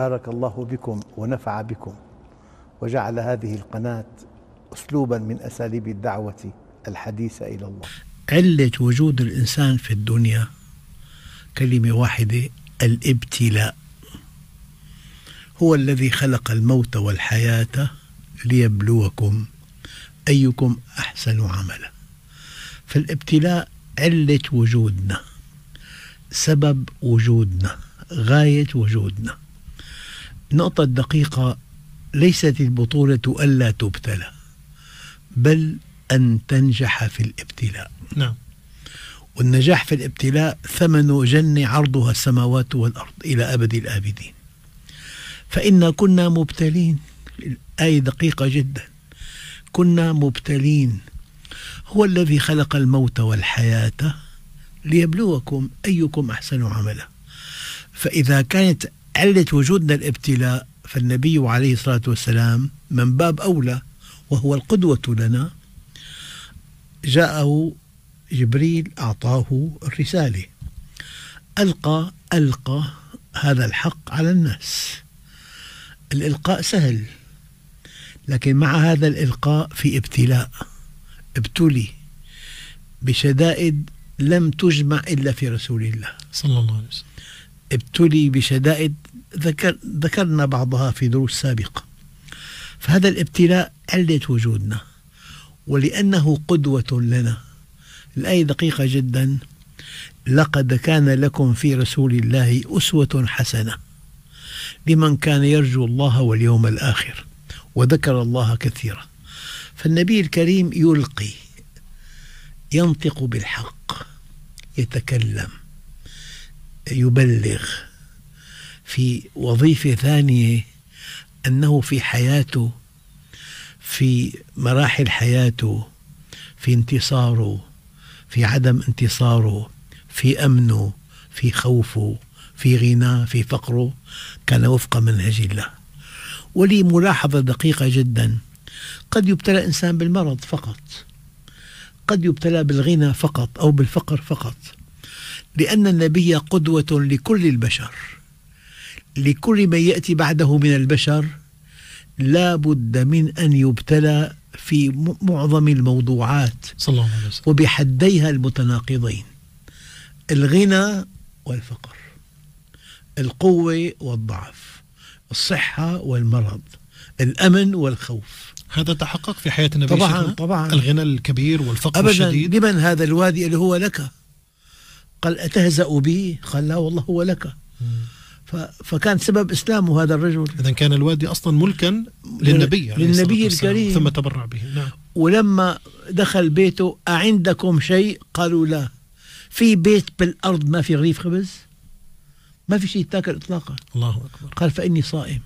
بارك الله بكم ونفع بكم وجعل هذه القناة أسلوبا من أساليب الدعوة الحديثة إلى الله علة وجود الإنسان في الدنيا كلمة واحدة الابتلاء هو الذي خلق الموت والحياة ليبلوكم أيكم أحسن عملا فالابتلاء علة وجودنا سبب وجودنا غاية وجودنا النقطة الدقيقة ليست البطولة ألا تبتلى بل أن تنجح في الابتلاء نعم والنجاح في الابتلاء ثمن جنة عرضها السماوات والأرض إلى أبد الآبدين فإنا كنا مبتلين الآية دقيقة جدا كنا مبتلين هو الذي خلق الموت والحياة ليبلوكم أيكم أحسن عملا فإذا كانت علة وجودنا الابتلاء فالنبي عليه الصلاة والسلام من باب أولى وهو القدوة لنا جاءه جبريل أعطاه الرسالة ألقى ألقى هذا الحق على الناس الإلقاء سهل لكن مع هذا الإلقاء في ابتلاء ابتلي بشدائد لم تجمع إلا في رسول الله صلى الله عليه وسلم ابتلي بشدائد ذكر ذكرنا بعضها في دروس سابقة فهذا الابتلاء علة وجودنا ولأنه قدوة لنا الآية دقيقة جدا لقد كان لكم في رسول الله أسوة حسنة لمن كان يرجو الله واليوم الآخر وذكر الله كثيرا فالنبي الكريم يلقي ينطق بالحق يتكلم يبلغ في وظيفة ثانية أنه في حياته في مراحل حياته في انتصاره في عدم انتصاره في أمنه في خوفه في غناه في فقره كان وفق منهج الله ولي ملاحظة دقيقة جدا قد يبتلى إنسان بالمرض فقط قد يبتلى بالغنى فقط أو بالفقر فقط لأن النبي قدوة لكل البشر لكل من يأتي بعده من البشر لا بد من أن يبتلى في معظم الموضوعات صلى الله عليه وسلم وبحديها المتناقضين الغنى والفقر القوة والضعف الصحة والمرض الأمن والخوف هذا تحقق في حياة النبي طبعا طبعا الغنى الكبير والفقر أبداً الشديد لمن هذا الوادي اللي هو لك قال أتهزأ به قال لا والله هو لك فكان سبب اسلامه هذا الرجل اذا كان الوادي اصلا ملكا للنبي عليه للنبي الكريم ثم تبرع به نعم ولما دخل بيته اعندكم شيء قالوا لا في بيت بالارض ما في رغيف خبز ما في شيء تاكل اطلاقا الله اكبر قال فاني صائم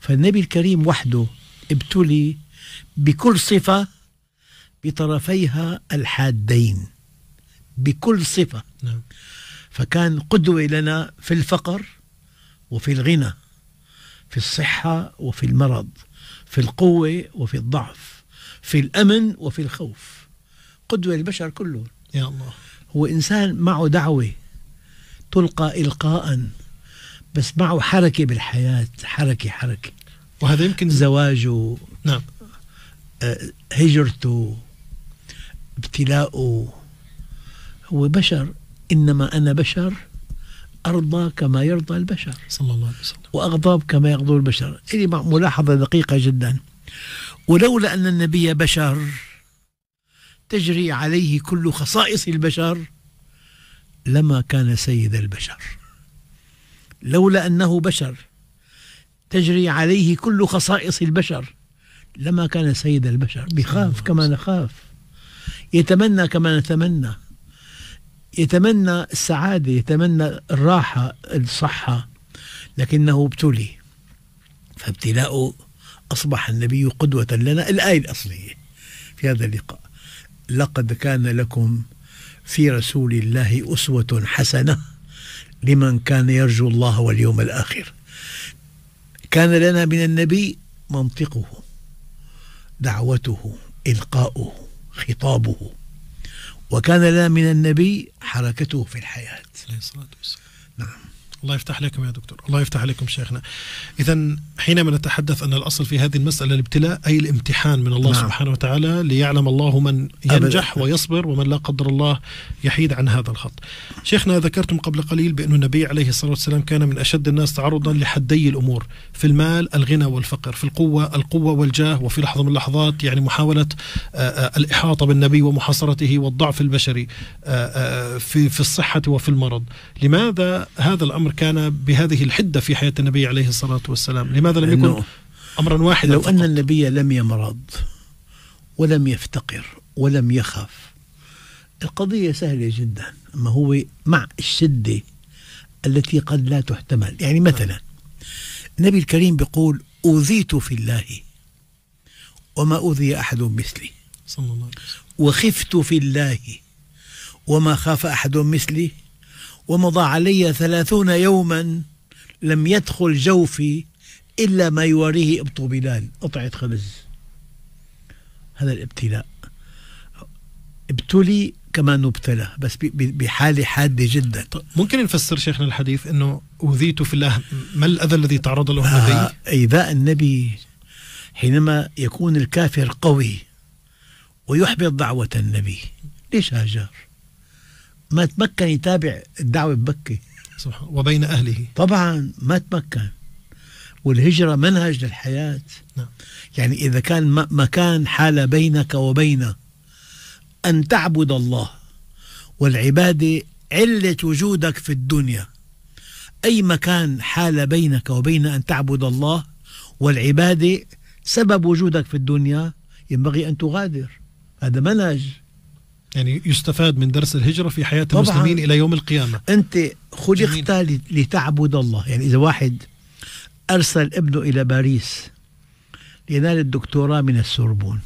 فالنبي الكريم وحده ابتلي بكل صفه بطرفيها الحادين بكل صفة نعم. فكان قدوة لنا في الفقر وفي الغنى في الصحة وفي المرض في القوة وفي الضعف في الأمن وفي الخوف قدوة للبشر كلهم يا الله هو إنسان معه دعوة تلقى إلقاء بس معه حركة بالحياة حركة حركة وهذا يمكن زواجه نعم آه، هجرته ابتلاؤه هو بشر إنما أنا بشر أرضى كما يرضى البشر صلى الله عليه وسلم وأغضب كما يغضب البشر هذه ملاحظة دقيقة جدا ولولا أن النبي بشر تجري عليه كل خصائص البشر لما كان سيد البشر لولا أنه بشر تجري عليه كل خصائص البشر لما كان سيد البشر بخاف كما نخاف يتمنى كما نتمنى يتمنى السعادة يتمنى الراحة الصحة لكنه ابتلي فابتلاءه أصبح النبي قدوة لنا الآية الأصلية في هذا اللقاء لقد كان لكم في رسول الله أسوة حسنة لمن كان يرجو الله واليوم الآخر كان لنا من النبي منطقه دعوته إلقاؤه خطابه وكان لنا من النبي حركته في الحياة عليه الصلاة والسلام نعم الله يفتح لكم يا دكتور الله يفتح لكم شيخنا إذا حينما نتحدث أن الأصل في هذه المسألة الابتلاء أي الامتحان من الله نعم. سبحانه وتعالى ليعلم الله من ينجح أبدا. ويصبر ومن لا قدر الله يحيد عن هذا الخط شيخنا ذكرتم قبل قليل بأن النبي عليه الصلاة والسلام كان من أشد الناس تعرضا لحدي الأمور في المال الغنى والفقر في القوة القوة والجاه وفي لحظة من اللحظات يعني محاولة الإحاطة بالنبي ومحاصرته والضعف البشري في في الصحة وفي المرض لماذا هذا الأمر كان بهذه الحدة في حياة النبي عليه الصلاة والسلام لماذا لم يكن أمرا واحدا لو فقط؟ أن النبي لم يمرض ولم يفتقر ولم يخف القضية سهلة جدا أما هو مع الشدة التي قد لا تحتمل يعني مثلا النبي الكريم بيقول أوذيت في الله وما أوذي أحد مثلي صلى الله عليه وسلم وخفت في الله وما خاف أحد مثلي ومضى علي ثلاثون يوما لم يدخل جوفي إلا ما يواريه إبط بلال قطعة خبز هذا الابتلاء ابتلي كما نبتلى بس بحالة حادة جدا ممكن نفسر شيخنا الحديث أنه أوذيت في الله ما الأذى الذي تعرض له آه، النبي إيذاء النبي حينما يكون الكافر قوي ويحبط دعوة النبي ليش هاجر ما تمكن يتابع الدعوة بمكة صح وبين أهله طبعا ما تمكن والهجرة منهج للحياة نعم. يعني إذا كان مكان حال بينك وبين أن تعبد الله والعبادة علة وجودك في الدنيا أي مكان حال بينك وبين أن تعبد الله والعبادة سبب وجودك في الدنيا ينبغي أن تغادر هذا منهج يعني يستفاد من درس الهجرة في حياة المسلمين إلى يوم القيامة أنت خلقت لتعبد الله يعني إذا واحد أرسل ابنه إلى باريس لينال الدكتوراه من السوربون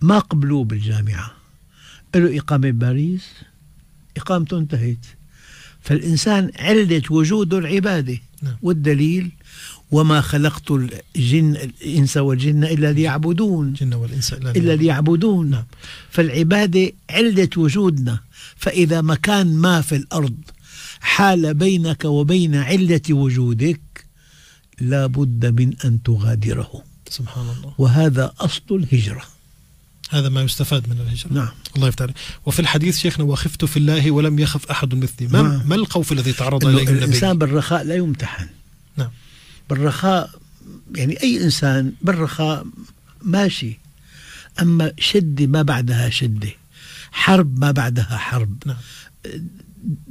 ما قبلوه بالجامعة له إقامة بباريس إقامته انتهت فالإنسان علة وجوده العبادة نعم. والدليل وما خلقت الجن الإنس والجن إلا ليعبدون الجن والإنس إلا, إلا ليعبدون نعم. فالعبادة علة وجودنا فإذا مكان ما في الأرض حال بينك وبين علة وجودك لا بد من أن تغادره سبحان الله وهذا أصل الهجرة هذا ما يستفاد من الهجرة نعم الله يفتح وفي الحديث شيخنا وخفت في الله ولم يخف أحد مثلي ما, نعم. ما الخوف الذي تعرض إليه النبي الإنسان بالرخاء لا يمتحن نعم بالرخاء يعني أي إنسان بالرخاء ماشي أما شدة ما بعدها شدة حرب ما بعدها حرب نعم.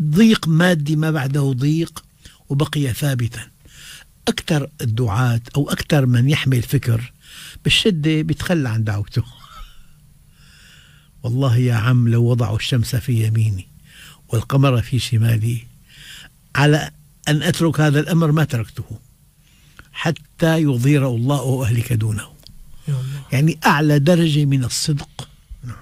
ضيق مادي ما بعده ضيق وبقي ثابتا أكثر الدعاة أو أكثر من يحمل فكر بالشدة بيتخلى عن دعوته والله يا عم لو وضعوا الشمس في يميني والقمر في شمالي على أن أترك هذا الأمر ما تركته حتى يظهر الله وأهلك دونه يا الله. يعني أعلى درجة من الصدق نعم.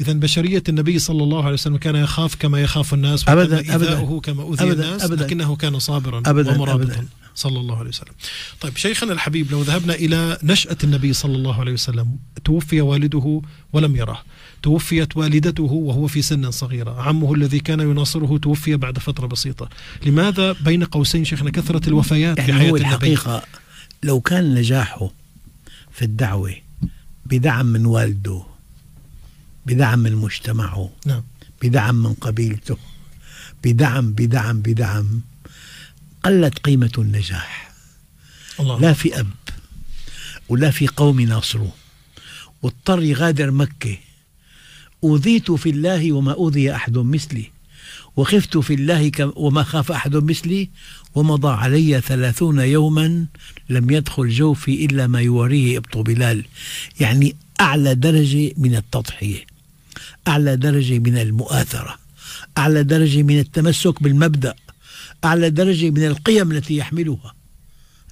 إذا بشرية النبي صلى الله عليه وسلم كان يخاف كما يخاف الناس أبدا أبدا كما أذي أبداً الناس أبداً لكنه كان صابرا أبداً ومرابطا أبداً صلى الله عليه وسلم طيب شيخنا الحبيب لو ذهبنا إلى نشأة النبي صلى الله عليه وسلم توفي والده ولم يره توفيت والدته وهو في سن صغيرة عمه الذي كان يناصره توفي بعد فترة بسيطة لماذا بين قوسين شيخنا كثرة الوفيات يعني في حياة هو الحقيقة النبي؟ لو كان نجاحه في الدعوة بدعم من والده بدعم من مجتمعه نعم. بدعم من قبيلته بدعم بدعم بدعم قلت قيمة النجاح الله لا في أب ولا في قوم ناصروه واضطر يغادر مكة أوذيت في الله وما أوذي أحد مثلي وخفت في الله وما خاف أحد مثلي ومضى علي ثلاثون يوما لم يدخل جوفي إلا ما يواريه إبط بلال يعني أعلى درجة من التضحية أعلى درجة من المؤاثرة أعلى درجة من التمسك بالمبدأ أعلى درجة من القيم التي يحملها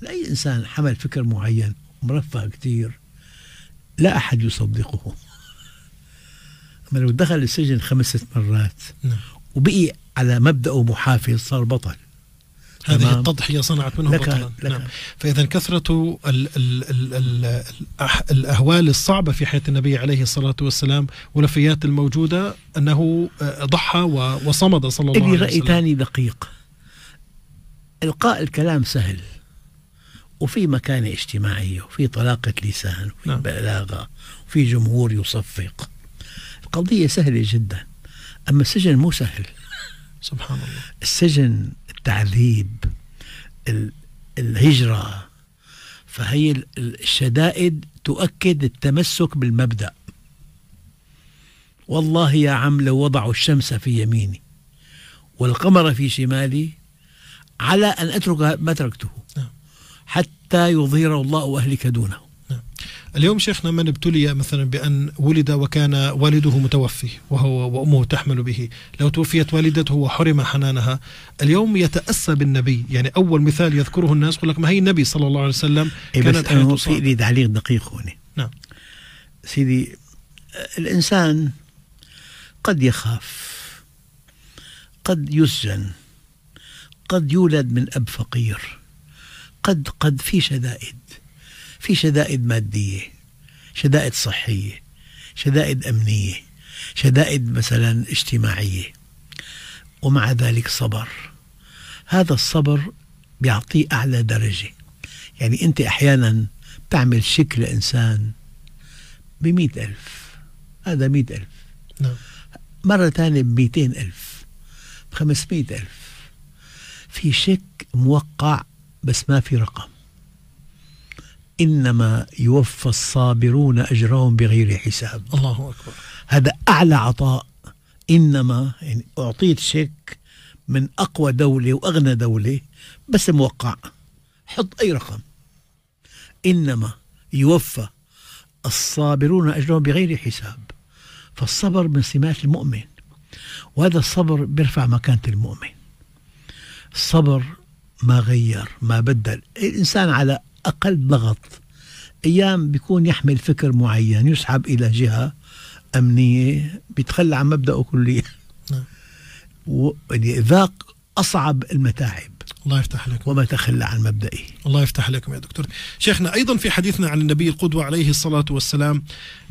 لأي إنسان حمل فكر معين مرفه كثير لا أحد يصدقه أما لو دخل السجن خمسة مرات نعم. وبقي على مبدأه محافظ صار بطل هذه التضحية صنعت منه لك بطلا لك نعم. فإذا كثرة الـ الـ الـ الـ الأهوال الصعبة في حياة النبي عليه الصلاة والسلام والوفيات الموجودة أنه ضحى وصمد صلى الله عليه وسلم رأي ثاني دقيق إلقاء الكلام سهل وفي مكانة اجتماعية وفي طلاقة لسان وفي نعم. بلاغة وفي جمهور يصفق القضية سهلة جدا أما السجن مو سهل سبحان الله السجن التعذيب الهجرة فهي الشدائد تؤكد التمسك بالمبدأ والله يا عم لو وضعوا الشمس في يميني والقمر في شمالي على أن أترك ما تركته نعم. حتى يظهر الله أهلك دونه نعم. اليوم شيخنا من ابتلي مثلا بأن ولد وكان والده متوفي وهو وأمه تحمل به لو توفيت والدته وحرم حنانها اليوم يتأسى بالنبي يعني أول مثال يذكره الناس يقول لك ما هي النبي صلى الله عليه وسلم إيه، كانت بس أنا في لي تعليق دقيق هنا نعم سيدي الإنسان قد يخاف قد يسجن قد يولد من أب فقير قد قد في شدائد في شدائد مادية شدائد صحية شدائد أمنية شدائد مثلا اجتماعية ومع ذلك صبر هذا الصبر بيعطيه أعلى درجة يعني أنت أحيانا تعمل شك لإنسان بمئة ألف هذا مئة ألف نعم. مرة ثانية بمئتين ألف بخمسمائة ألف في شيك موقع بس ما في رقم إنما يوفى الصابرون أجرهم بغير حساب الله أكبر هذا أعلى عطاء إنما يعني أعطيت شيك من أقوى دولة وأغنى دولة بس موقع حط أي رقم إنما يوفى الصابرون أجرهم بغير حساب فالصبر من سمات المؤمن وهذا الصبر بيرفع مكانة المؤمن الصبر ما غير ما بدل الإنسان على أقل ضغط أيام بيكون يحمل فكر معين يسحب إلى جهة أمنية بيتخلى عن مبدأه كليا نعم. وذاق يعني أصعب المتاعب الله يفتح لك تخلى عن مبدئه الله يفتح لكم يا دكتور شيخنا أيضا في حديثنا عن النبي القدوة عليه الصلاة والسلام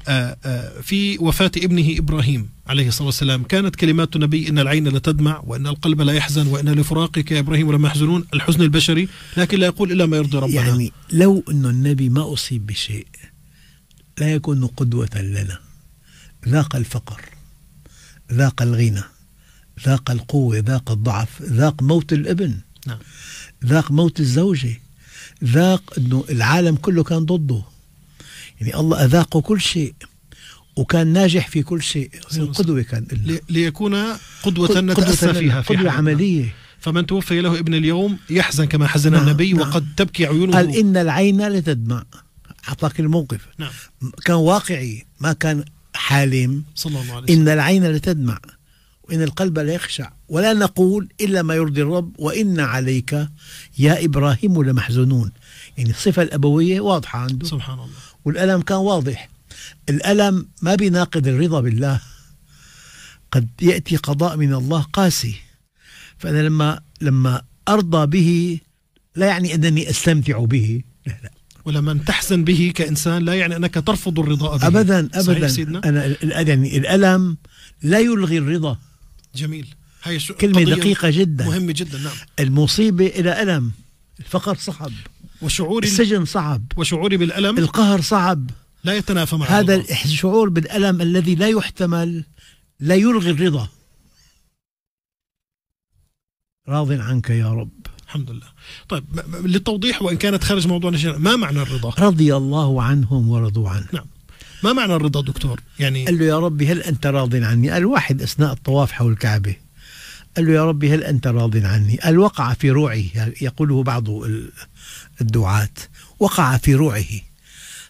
آه، آه، في وفاة ابنه إبراهيم عليه الصلاة والسلام كانت كلمات النبي إن العين لتدمع وأن القلب لا يحزن وأن لفراقك يا إبراهيم لما يحزنون الحزن البشري لكن لا يقول إلا ما يرضي ربنا يعني لو أن النبي ما أصيب بشيء لا يكون قدوة لنا ذاق الفقر ذاق الغنى ذاق القوة ذاق الضعف ذاق موت الابن نعم. ذاق موت الزوجة ذاق أنه العالم كله كان ضده يعني الله أذاقه كل شيء وكان ناجح في كل شيء قدوة كان إلا. ليكون قدوة, قدوة نتأسى فيها في قدوة عملية فمن توفي له ابن اليوم يحزن كما حزن نعم النبي نعم وقد تبكي عيونه قال إن العين لتدمع أعطاك الموقف نعم. كان واقعي ما كان حالم صلى الله عليه وسلم إن العين لتدمع وإن القلب لا يخشع ولا نقول إلا ما يرضي الرب وإن عليك يا إبراهيم لمحزونون يعني الصفة الأبوية واضحة عنده سبحان الله والألم كان واضح الألم ما بيناقض الرضا بالله قد يأتي قضاء من الله قاسي فأنا لما لما أرضى به لا يعني أنني أستمتع به لا لا ولمن تحزن به كإنسان لا يعني أنك ترفض الرضا به أبدا أبدا أنا يعني الألم لا يلغي الرضا جميل هي كلمة دقيقة جدا مهمة جدا نعم المصيبة إلى ألم الفقر صعب وشعوري السجن صعب وشعوري بالألم القهر صعب لا يتنافى مع هذا الله. الشعور بالألم الذي لا يحتمل لا يلغي الرضا راض عنك يا رب الحمد لله طيب للتوضيح وإن كانت خارج موضوعنا ما معنى الرضا رضي الله عنهم ورضوا عنه نعم ما معنى الرضا دكتور يعني قال له يا ربي هل أنت راض عني قال واحد أثناء الطواف حول الكعبة قال له يا ربي هل أنت راض عني قال وقع في روعه يقوله بعض الدعاة وقع في روعه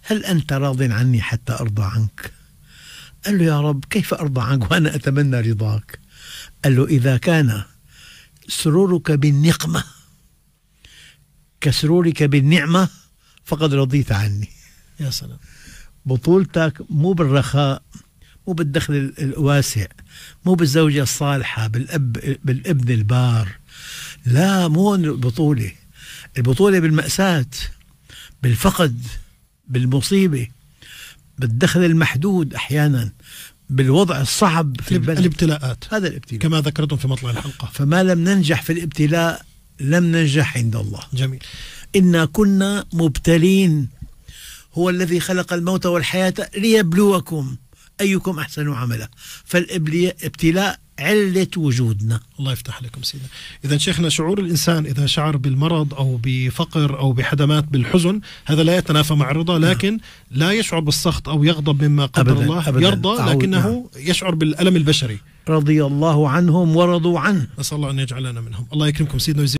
هل أنت راض عني حتى أرضى عنك قال له يا رب كيف أرضى عنك وأنا أتمنى رضاك قال له إذا كان سرورك بالنقمة كسرورك بالنعمة فقد رضيت عني يا سلام بطولتك مو بالرخاء مو بالدخل الواسع مو بالزوجة الصالحة بالأب بالابن البار لا مو البطولة البطولة بالمأساة بالفقد بالمصيبة بالدخل المحدود أحيانا بالوضع الصعب في البلد الابتلاءات هذا الابتلاء كما ذكرتم في مطلع الحلقة فما لم ننجح في الابتلاء لم ننجح عند الله جميل إنا كنا مبتلين هو الذي خلق الموت والحياة ليبلوكم أيكم أحسن عملا فالابتلاء علة وجودنا الله يفتح عليكم سيدنا إذا شيخنا شعور الإنسان إذا شعر بالمرض أو بفقر أو بحدمات بالحزن هذا لا يتنافى مع الرضا نعم. لكن لا يشعر بالسخط أو يغضب مما قدر أبداً الله أبداً يرضى لكنه نعم. يشعر بالألم البشري رضي الله عنهم ورضوا عنه نسأل الله أن يجعلنا منهم الله يكرمكم سيدنا